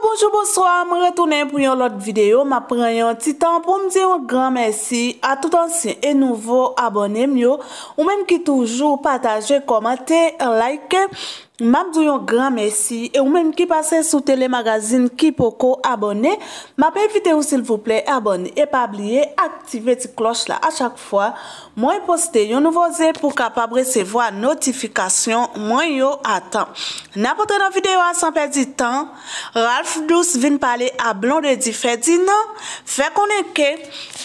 bonjou bonsoi, m retounen pou yon lot videyo, ma preyon titan pou m zyon gran mersi, a tout ansin e nouvo abonnen yo, ou men ki toujou pataje, komate, like, Mam do yon gran mersi E ou menm ki pase sou telemagazin Ki poko abone Map evite ou sil vouple abone E pa bliye aktive ti kloch la A chak fwa Mwen poste yon nouvoze Pou kapab resevo a notifikasyon Mwen yo atan Na potre nan videyo a san perdi tan Ralph Douce vin pale a Blondie Fè di nan Fè konen ke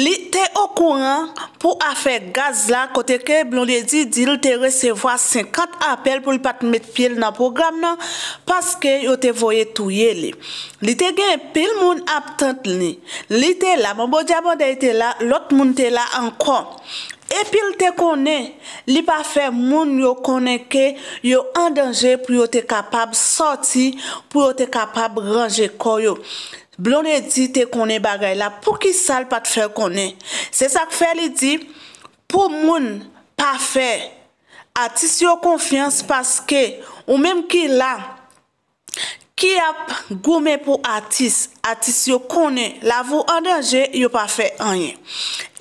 Li te okou an Pou a fè gaz la Kote ke Blondie di Dil te resevo a 50 apel Pou li pati met pi el nan program nan paske yo te voye touye li li te gen pil moun aptant li li te la, moun bojabon dey te la lot moun te la an kon e pil te konen li pa fe moun yo konen ke yo an denje pou yo te kapab soti pou yo te kapab ranje koyo blon e di te konen bagay la pou ki sal pa te fe konen se sa k fe li di pou moun pa fe Atis yo konfians paske ou menm ki la ki ap gome pou atis. Atis yo konen la vou an denje yo pa fe anye.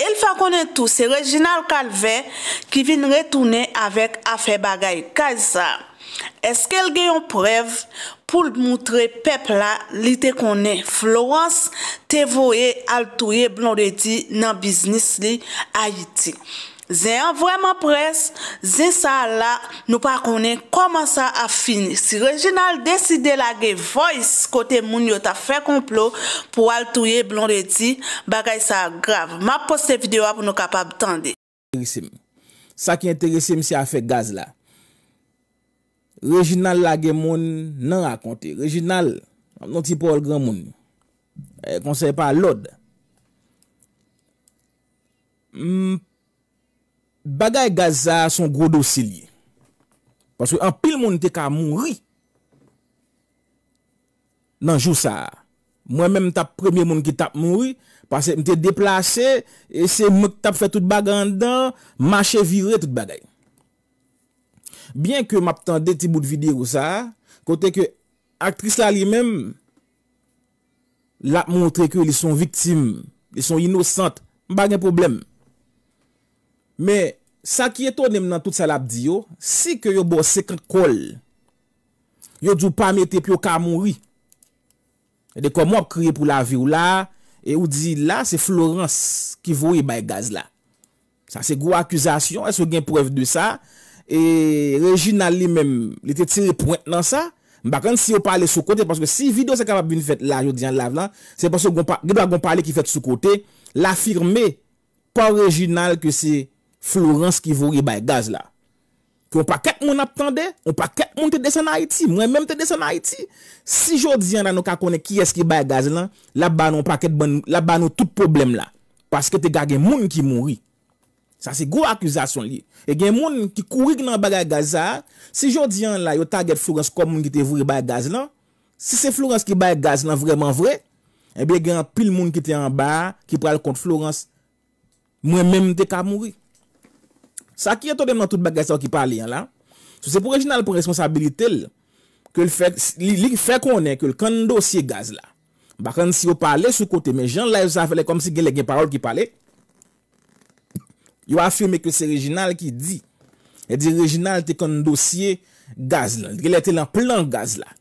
El fa konen tou se Reginald Calvet ki vin retounen avèk a fe bagay. Kaj sa, eske el gen yon prev pou l moutre pepla li te konen. Florence te voye al touye blondeti nan biznis li ayiti. Zè yon vwèman pres, zè sa la, nou pa konen koman sa a fini. Si Reginald deside lage voice kote moun yo ta fè kouplo pou al touye blon reti, bagay sa grave. Ma poste videwa pou nou kapab tende. Sa ki enteresim si a fè gaz la. Reginald lage moun nan akonte. Reginald, anon ti pou al gran moun. E konsey pa lode. Mp. Bagay gaza son grodo silye. Paswè an pil moun te ka moun ri. Nan jou sa. Mwen men mte ap premye moun ki tap moun ri. Paswè mte deplase. E se mwen tap fe tout bagan dan. Mache vire tout bagay. Bien ke map tande ti bout vide ou sa. Kote ke aktris la li men. La ap montre ke li son viktim. Li son inosante. M bagan problem. Men. Sa ki eto nem nan tout sa lap di yo, si ke yo bo sekant kol, yo djou pa mette pi yo kamouri. E de komo ap kriye pou la vi ou la, e ou di la, se Florence ki vou yi bay gaz la. Sa se gwo akuzasyon, e se gen pref de sa, e Reginald li menm, li te tire point nan sa, bakan si yo pale sou kote, se video se kapab bin fet la, yo diyan la vlan, se pa se gwen pale ki fet sou kote, la firme, pa Reginald ki se Florence ki vouri bay gaz la. Ki on pa ket moun apkande, on pa ket moun te dese na Haiti, mwen mèm te dese na Haiti. Si jodi an la nou ka kone ki eski bay gaz lan, la ba nou tout problem la. Paske te ga gen moun ki mouri. Sa se go akuzasyon li. E gen moun ki kouri genan bay gaz la, si jodi an la yo taget Florence kon moun ki te vouri bay gaz lan, si se Florence ki bay gaz lan vreman vre, e eh be gen pil moun ki te an ba, ki pral kont Florence, mwen mèm te ka mouri. Sa ki eto dem nan tout bagay sa w ki pale yon la? Sou se pou Reginald pou responsabilite l, li fe konen ke l kan dosye gaz la. Bakan si yo pale sou kote men jan, la yo sa fele kom si gen le gen parol ki pale, yo afirme ke se Reginald ki di, e di Reginald te kan dosye gaz la, di ke le te lan plan gaz la.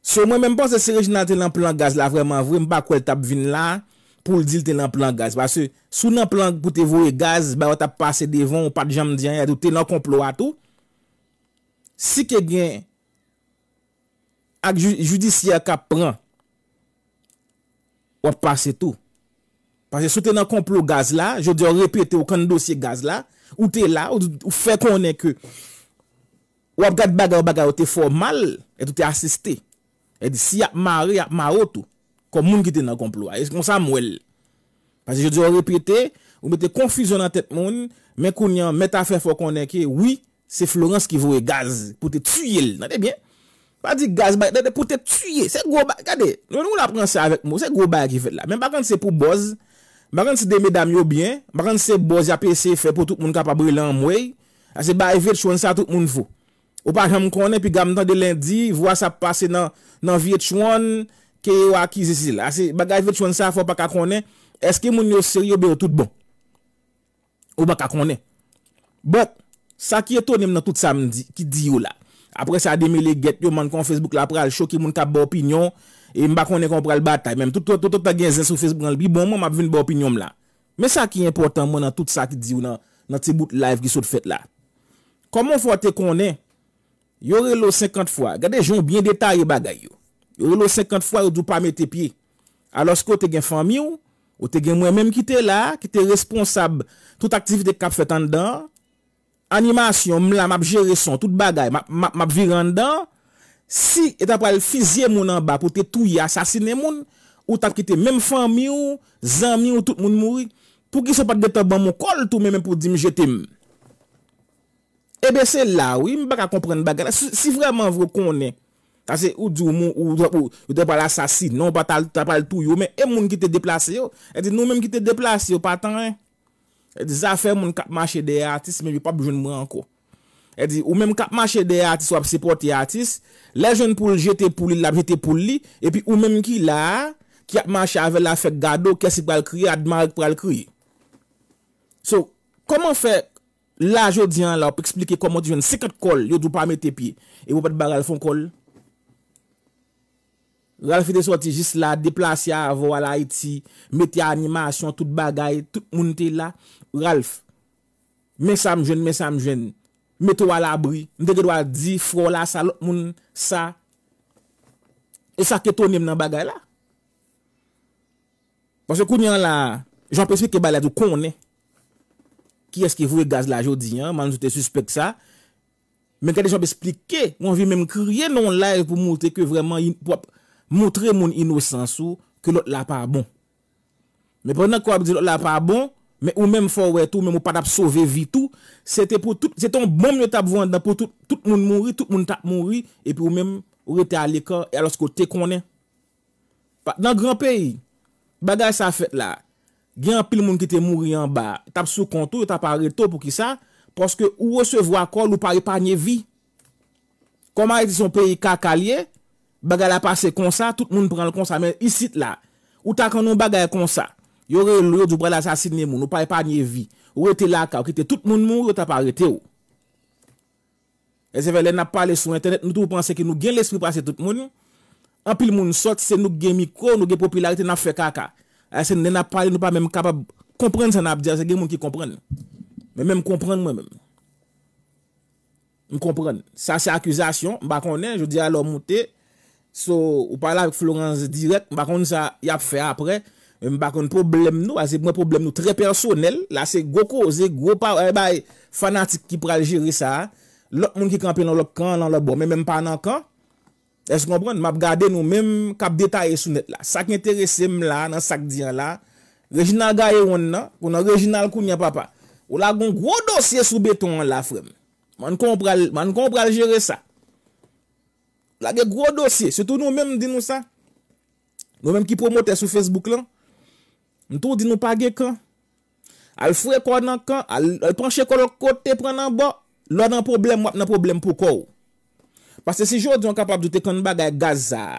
Sou mwen men bon se se Reginald te lan plan gaz la vreman vreman, mba kwen tap vin la, pou l'dil te nan plan gaz. Pase, sou nan plan pou te vowe gaz, ba wot ap pase devon, ou pat jam diyan, ou te nan komplo a tou, si ke gen, ak judisiya ka pran, wot pase tou. Pase, sou te nan komplo gaz la, jodi wot repete wot kan dosye gaz la, ou te la, ou fè konen ke, wot gade baga wot baga wote formal, et ou te asiste, et si ap mare, ap maro tou. Kom moun ki te nan komplo a, e skon sa mwel. Pasi je diyo repete, ou mwen te konfuso nan tet moun, men konyan, men ta fe fò konnen ki, oui, se Florence ki vou e gaz pou te tuye l, nan te bien? Pa di gaz baye, nan te pou te tuye, se go baye, kade? Nou nou la prensè avèk moun, se go baye ki fet la. Men bakan se pou boz, bakan se de medam yo byen, bakan se boz ya pesè fe pou tout moun kapaboye lan mwey, a se baye Vietchouan sa tout moun vò. Ou pa chan mwen konnen, pi gam nan de lindi, vwa sa pase nan Vietchouan, Ke yo akize si la. Ase bagay vet chouan sa fwa pa kakone. Eske moun yo seri yo be yo tout bon. Ou baka kone. Bon. Sa ki etonem nan tout sa ki diyo la. Apre sa ademe le get yo man kon Facebook la pral. Chou ki moun ka bo opinyon. E mba kone kon pral batay. Mem toutototot agenzen sou Facebook an li bi bon. Moun ap ven bo opinyon la. Me sa ki important moun nan tout sa ki diyo nan. Nan te bout live ki sot fèt la. Koman fwa te konen. Yo relo 50 fwa. Gade joun bien detay yo bagay yo. Rolo 50 fwa ou dou pa me te piye. A loske ou te gen fami ou, ou te gen mwen menm ki te la, ki te responsab, tout aktivite kap fet an dan, animasyon, mla, map jereson, tout bagay, map viran dan, si eta pral fizye moun an ba pou te touye asasine moun, ou tak ki te menm fami ou, zan mi ou, tout moun mouri, pou ki se pat bete ban moun kol tou, menm pou di mjetem. Ebe eh se la, wim, baka kompren bagay. Si vreman vre konen, Tase, ou di ou moun, ou dè pal asasid, non pa tal pal tou yo, men, e moun ki te deplase yo, e di nou mèm ki te deplase yo, patan, e di, zafè moun kap mache dey atis, mè bi pa boujoun mwen anko. E di, ou mèm kap mache dey atis, wap se poti atis, la joun pou jete pou li, lap jete pou li, e pi ou mèm ki la, ki ap mache ave la fek gado, kesi pral kri, admarik pral kri. So, koman fek la joun diyan la, pou eksplike koman ti joun, sekat kol, yo doun pa me te pi, e wou pat bagal fon kol? Ralph ete sou ati jist la, deplasi a avou ala iti, meti a animasyon, tout bagay, tout moun te la. Ralph, men sa mjen, men sa mjen, meti wala aboui, mwen te gado a di, fwo la, salot moun, sa. E sa ke tonem nan bagay la. Pwase kounyan la, jom pespeke baladou konen. Ki eske vou e gaz la jodi, man nou te suspek sa. Men kade jom esplike, moun vi men kriye non la pou moun te ke vreman in pop. moutre moun inwesansou ke lot la pa bon. Me prenen kwa ap di lot la pa bon, me ou menm fò wè tou, menm ou pa bon tap sove vi tou, se te pou tout, se ton bom yo tap vwanda pou tout, tout moun mounri, tout moun tap mounri, epi ou menm ou rete alé ka, elosko te konen. Dan gran peyi, bagay sa fèt la, gen apil moun ki te mounri an ba, tap sou kontou, tap a reto pou ki sa, poske ou wè se vwa kon, loupa repagne vi. Koman e di son peyi kakalye, Bagay la pase konsa, tout moun pran konsa, men isit la. Ou takan nou bagay konsa. Yore yon joubre la sasine moun, nou paye pa nye vi. Ou ete laka, ou kite tout moun moun, ou ete aparete ou. E se vele nap pale sou internet, nou tou pranse ki nou gen l'esprit pase tout moun. Ampil moun sot, se nou gen mikro, nou gen popularite, nan fe kaka. E se nenap pale, nou pa men kapab kompren sen ap diya, se gen moun ki kompren. Men men kompren mwen men. M kompren. Sa se akwizasyon, bakonnen, je di alo mouti. So, ou parla vik Florence direk, mbakon sa yap fe apre, mbakon problem nou, a zi mwen problem nou tre personel, la se goko, zi gopa ou eh, ebay fanatik ki pral jiri sa, lot moun ki kampe nan lop kan, nan lop bon, men menm panan kan, es konbron, map gade nou menm kap detay sou net la, sak neteresim la, nan sak diyan la, regional gaye wonna, konon regional kounya papa, ou la goun gro dosye sou beton la frem, man kon pral jiri sa. La ge gro dosye, se tou nou men nou din nou sa, nou men ki promote sou Facebook lan, nou tou din nou pa ge kan, al fwe konan kan, al panche konan kote pren nan ba, lwa nan problem wap nan problem pou kou. Pase se jodi an kapap di te kon bagay gaza,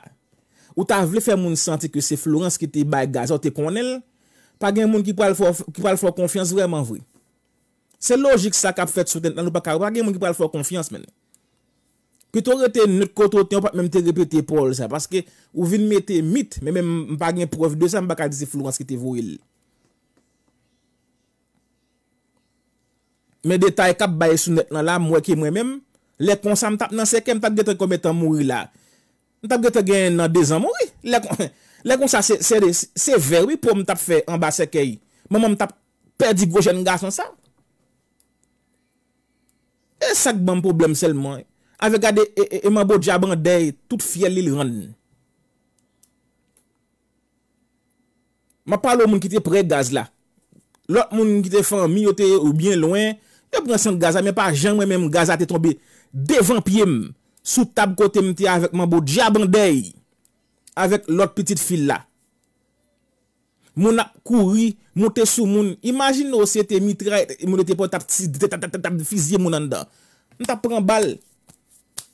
ou ta vle fe moun santi ke se Florence ki te bagay gaza ou te konel, pa gen moun ki pa al fwe konfians vreman vwe. Se logik sa kap fet sou ten nan nou pa karou, pa gen moun ki pa al fwe konfians menen. Kwi tou rete nut koto ten, ou pat mèm te repete pol sa. Paske ou vin mète mit, mè mèm mpa gen profi de sa, mba ka dizi flouans ki te vouil. Mè detay kap baye sou net nan la, mwen ki mwen mèm. Lè kon sa m tap nan seke, mwen tap gete kometan moui la. Mwen tap gete gen nan dezan moui. Lè kon sa se verwi pou m tap fe an ba seke. Mwen m tap perdi gwojen nga son sa. E sak ban problem selman e. Ave gade e man bo djaban dey, tout fiel li li ran. Ma palo moun ki te pre gaz la. Lot moun ki te fan miyote ou bien loin, e pre san gaz a, men pa jan mwen men gaz a te tombe, devan piye m, sou tab kote m te avek man bo djaban dey, avek lot pitit fil la. Moun ap kouri, moun te sou moun, imajin nou se te mitre, moun te pon tap fizye moun an da. Moun tap pran bal,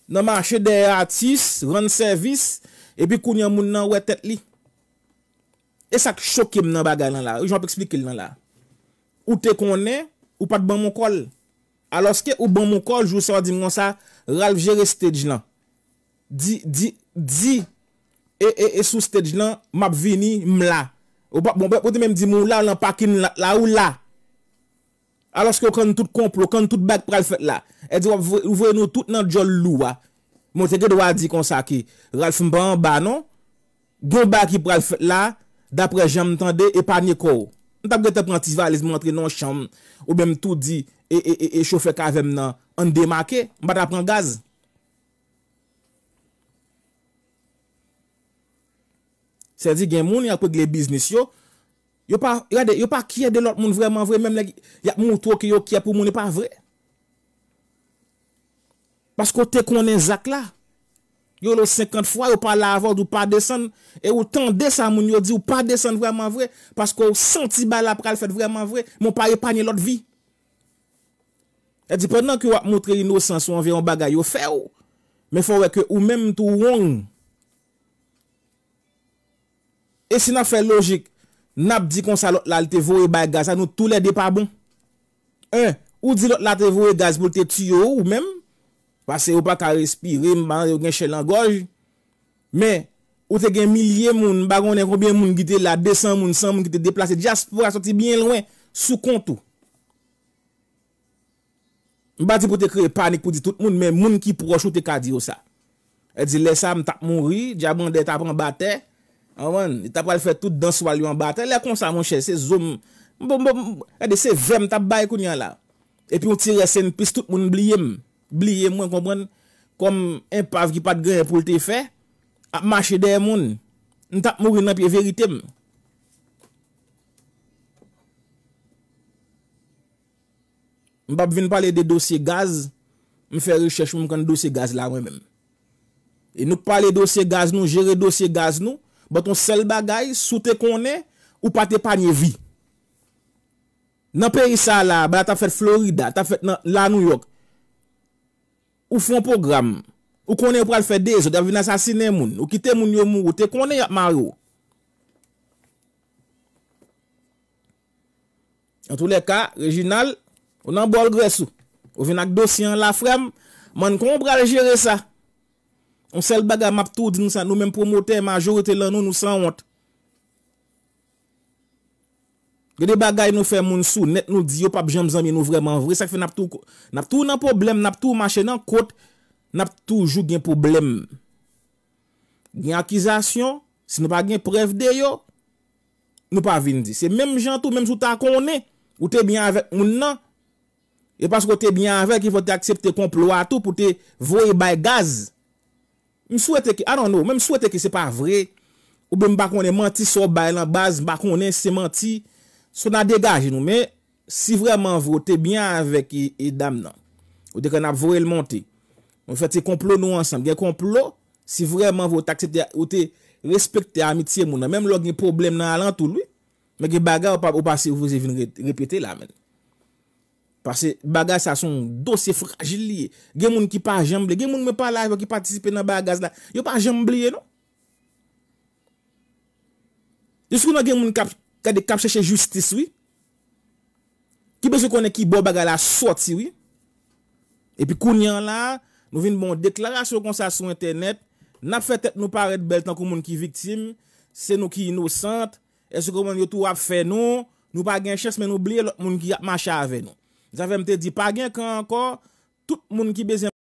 Nanman ache de artist, ran servis, e pi kou nya moun nan wetet li. E sak chokim nan bagay nan la, ou jan pou eksplike l nan la. Ou te konen, ou pat ban mou kol. A loske ou ban mou kol, jou sewa di moun sa, Ralph jere stèj nan. Di, di, di, e, e, e, sou stèj nan, map vini mla. Ou bon, bon, bon, bon, bon, bon, bon, bon, bon, bon, bon, bon, bon, bon. aloske kon tout kompro, kon tout bak pral fèt la, e di wap vwe nou tout nan djol louwa, mwote ge dwa di konsa ki, ralf mba an ba non, gwen bak ki pral fèt la, dapre jen mtande, e pa nye kou. Ntap ge te pranti zva, lez mwantre nan chanm, ou bem tout di, e, e, e, e, e chofè kavem nan, an demake, mbata pran gaz. Se di gen moun, yal pou gwen biznis yo, Yo pa kye de lout moun vreman vre, mèm lèk yak moun tou ki yo kye pou moun e pa vre. Pas ko te konen zak la, yo lo 50 fwa, yo pa la avod, yo pa desen, e yo ton desen moun yo di, yo pa desen vreman vre, pas ko yo senti bala pral fèd vreman vre, moun pa yopanye lout vi. E di, penan ki yo ap moutre inousans, yo anve yon bagay, yo fè ou. Mè fò wè ke ou mèm tou wong. E sinan fè logik, Nap di kon sa lot la li te vowe baga, sa nou tou le de pa bon. Un, ou di lot la te vowe gaz moun te tuyo ou menm. Pase ou pa ka respire, mbanan de ou gen chen langoj. Men, ou te gen milye moun, bagon e koubyen moun gite la, desan moun, san moun gite deplase, jas pou a soti bien lwen, sou kontou. Mba di pou te kre panik pou di tout moun, men moun ki pou rochote kadi ou sa. E di lesa mta moun ri, di abon de tapan ba tey, Anwen, y tapal fè tout dans walyon batè. Lè kon sa moun chè, se zom. Mbom, mbom, edè se vèm tap bay koun yon la. Epi yon tire sen pis tout moun bliyem. Bliyem mwen komwen, kom en pav ki pat gre pou lte fè, ap mache dey moun. N tap moun rinan piye verite mwen. Mbap vin pale de dosye gaz, mwen fè rechèch moun kon dosye gaz la mwen mèm. E nou pale dosye gaz nou, jere dosye gaz nou, Baton sel bagay, sou te konen, ou pa te panye vi. Nan peri sa la, bata ta fet Florida, ta fet la New York, ou fon program, ou konen ou pral fet Dezo, dev vina sa sinen moun, ou kite moun yon moun, ou te konen yon maro. En tout le ka, Reginald, ou nan bol gresou. Ou vina k dosyen la frem, man kon pral jere sa. On sel bagay map tou di nou san nou menm promote, majorete lan nou nou san ont. Gede bagay nou fe moun sou, net nou di yo pap jen mzan mi nou vreman vre. Sak fe nap tou, nap tou nan problem, nap tou manche nan kot, nap tou jou gen problem. Gen akizasyon, si nou pa gen prev de yo, nou pa vin di. Se menm jen tou, menm sou ta konen, ou te byan avek moun nan. E paskou te byan avek, i vo te aksepte komploa tou pou te vwe bay gaz. Mi souwete ki, anon nou, men mi souwete ki se pa vre, oube m bako ane manti sou bay lan baz, bako ane se manti, sou nan degaje nou, men si vreman vote byan avek e, e dam nan, ou dek an ap vorel manti, m fete komplo nou ansam, gen komplo si vreman vote aksepte, oute respekte amitye moun nan, menm log yon problem nan alantou lwi, men gen baga ou pase ou vose vin repete la men. Pase bagaj sa son dosye fragil liye. Gen moun ki pa jemble. Gen moun me pa lajwa ki patisipe nan bagaj la. Yo pa jembleye nou. Yo sou nou gen moun ka de kapcheche justice wii. Ki beso konen ki bo bagaj la sot si wii. E pi kounyan la nou vin bon deklarasyon konsa sou internet. Nap fe tep nou paret bel tan kou moun ki viktim. Se nou ki inosante. E se kou moun yo tou ap fe nou. Nou pa gen ches men oubliye lout moun ki ap macha ave nou. Javem te di, pa gen kan ankon, tout moun ki bezen pa.